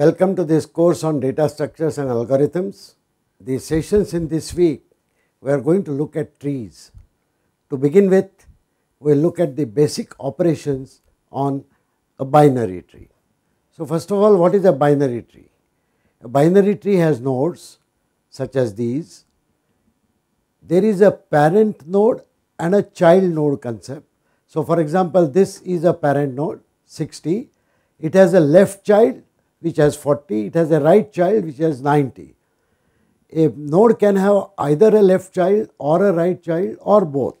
Welcome to this course on data structures and algorithms. The sessions in this week we are going to look at trees. To begin with, we will look at the basic operations on a binary tree. So, first of all what is a binary tree? A binary tree has nodes such as these. There is a parent node and a child node concept. So, for example, this is a parent node 60, it has a left child which has 40, it has a right child which has 90. A node can have either a left child or a right child or both.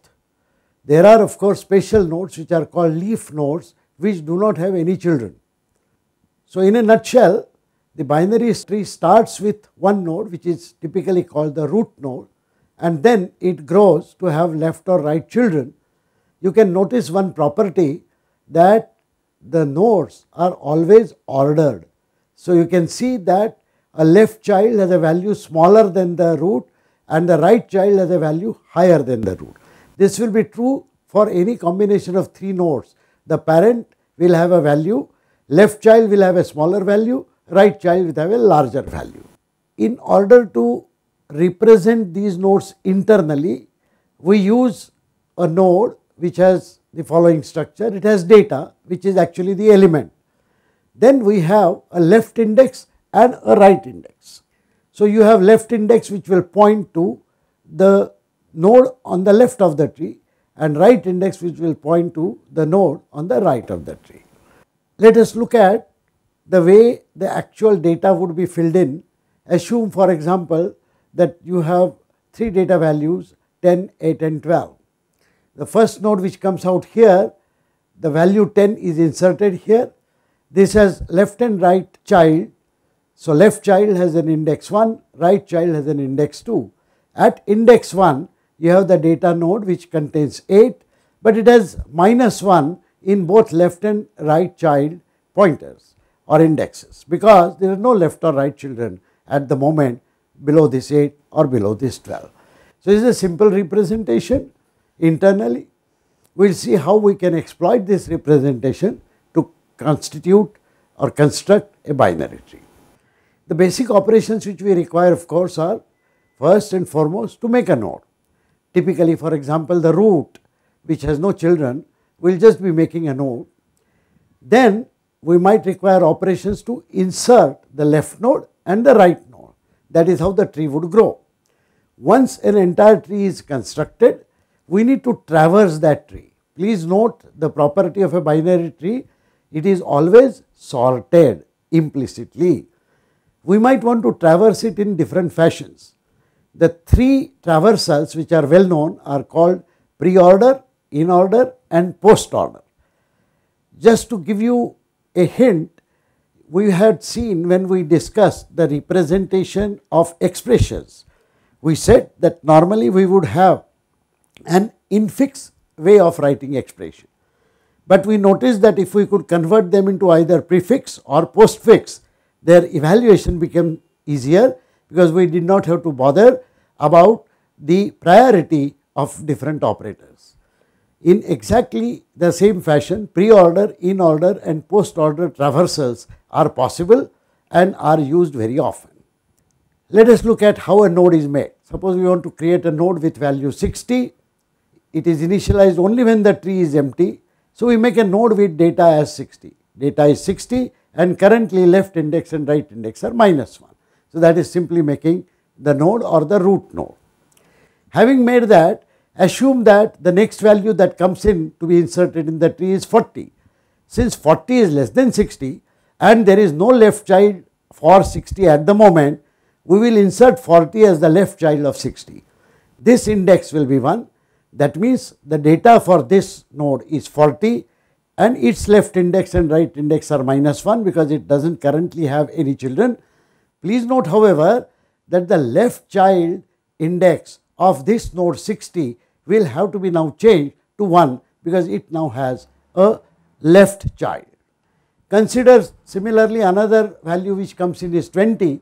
There are of course special nodes which are called leaf nodes which do not have any children. So in a nutshell, the binary tree starts with one node which is typically called the root node and then it grows to have left or right children. You can notice one property that the nodes are always ordered. So you can see that a left child has a value smaller than the root and the right child has a value higher than the root. This will be true for any combination of three nodes. The parent will have a value, left child will have a smaller value, right child will have a larger value. In order to represent these nodes internally, we use a node which has the following structure. It has data which is actually the element. Then we have a left index and a right index. So you have left index which will point to the node on the left of the tree and right index which will point to the node on the right of the tree. Let us look at the way the actual data would be filled in. Assume for example that you have three data values 10, 8 and 12. The first node which comes out here, the value 10 is inserted here this has left and right child. So left child has an index 1, right child has an index 2. At index 1, you have the data node which contains 8, but it has minus 1 in both left and right child pointers or indexes because there are no left or right children at the moment below this 8 or below this 12. So, this is a simple representation internally. We will see how we can exploit this representation constitute or construct a binary tree. The basic operations which we require of course are first and foremost to make a node. Typically for example the root which has no children will just be making a node. Then we might require operations to insert the left node and the right node. That is how the tree would grow. Once an entire tree is constructed, we need to traverse that tree. Please note the property of a binary tree it is always sorted implicitly. We might want to traverse it in different fashions. The three traversals which are well known are called pre-order, in-order and post-order. Just to give you a hint, we had seen when we discussed the representation of expressions. We said that normally we would have an infix way of writing expression. But we noticed that if we could convert them into either prefix or postfix, their evaluation became easier because we did not have to bother about the priority of different operators. In exactly the same fashion, pre-order, in-order and post-order traversals are possible and are used very often. Let us look at how a node is made. Suppose we want to create a node with value 60. It is initialized only when the tree is empty so we make a node with data as 60. Data is 60 and currently left index and right index are minus 1. So that is simply making the node or the root node. Having made that, assume that the next value that comes in to be inserted in the tree is 40. Since 40 is less than 60 and there is no left child for 60 at the moment, we will insert 40 as the left child of 60. This index will be 1 that means the data for this node is 40 and its left index and right index are minus 1 because it doesn't currently have any children. Please note however that the left child index of this node 60 will have to be now changed to 1 because it now has a left child. Consider similarly another value which comes in is 20.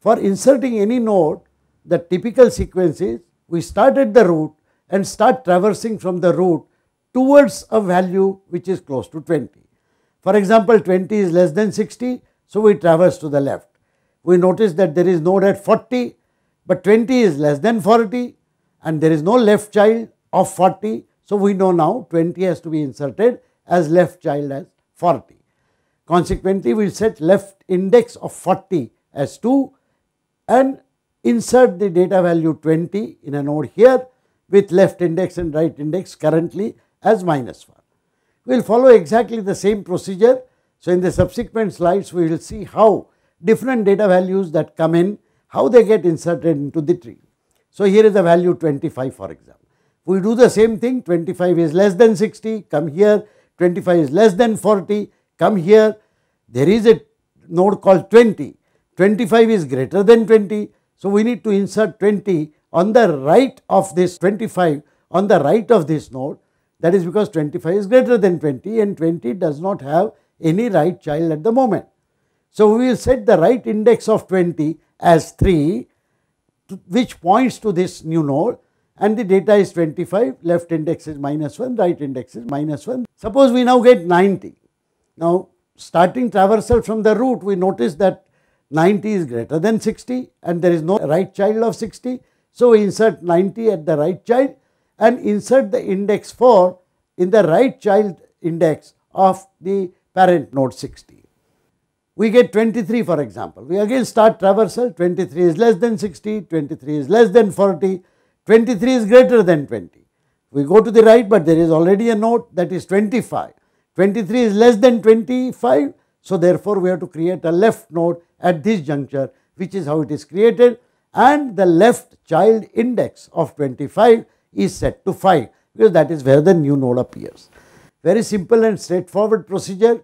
For inserting any node the typical sequence is we start at the root and start traversing from the root towards a value which is close to 20. For example, 20 is less than 60, so we traverse to the left. We notice that there is node at 40, but 20 is less than 40 and there is no left child of 40. So, we know now 20 has to be inserted as left child as 40. Consequently, we set left index of 40 as 2 and insert the data value 20 in a node here with left index and right index currently as minus 1. We will follow exactly the same procedure. So, in the subsequent slides, we will see how different data values that come in, how they get inserted into the tree. So, here is the value 25 for example. We do the same thing 25 is less than 60, come here 25 is less than 40, come here there is a node called 20, 25 is greater than 20. So, we need to insert 20 on the right of this 25, on the right of this node, that is because 25 is greater than 20 and 20 does not have any right child at the moment. So, we will set the right index of 20 as 3 which points to this new node and the data is 25, left index is minus 1, right index is minus 1. Suppose we now get 90. Now, starting traversal from the root, we notice that 90 is greater than 60 and there is no right child of 60. So, we insert 90 at the right child and insert the index 4 in the right child index of the parent node 60. We get 23 for example. We again start traversal 23 is less than 60, 23 is less than 40, 23 is greater than 20. We go to the right but there is already a node that is 25. 23 is less than 25. So, therefore, we have to create a left node at this juncture which is how it is created and the left child index of 25 is set to 5 because that is where the new node appears. Very simple and straightforward procedure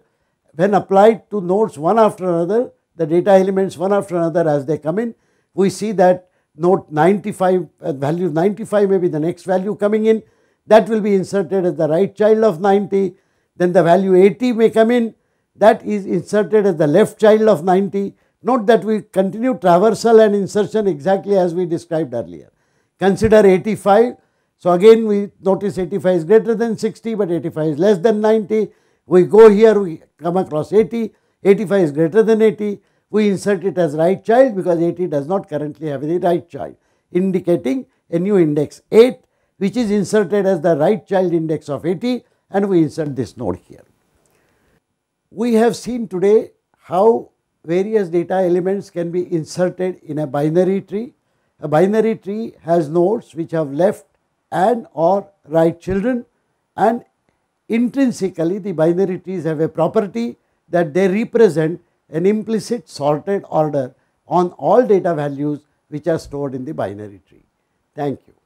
when applied to nodes one after another, the data elements one after another as they come in, we see that node 95 uh, value 95 may be the next value coming in that will be inserted as the right child of 90 then the value 80 may come in that is inserted as the left child of 90 Note that we continue traversal and insertion exactly as we described earlier. Consider 85. So again we notice 85 is greater than 60 but 85 is less than 90. We go here, we come across 80. 85 is greater than 80. We insert it as right child because 80 does not currently have any right child indicating a new index 8 which is inserted as the right child index of 80 and we insert this node here. We have seen today how various data elements can be inserted in a binary tree. A binary tree has nodes which have left and or right children and intrinsically the binary trees have a property that they represent an implicit sorted order on all data values which are stored in the binary tree. Thank you.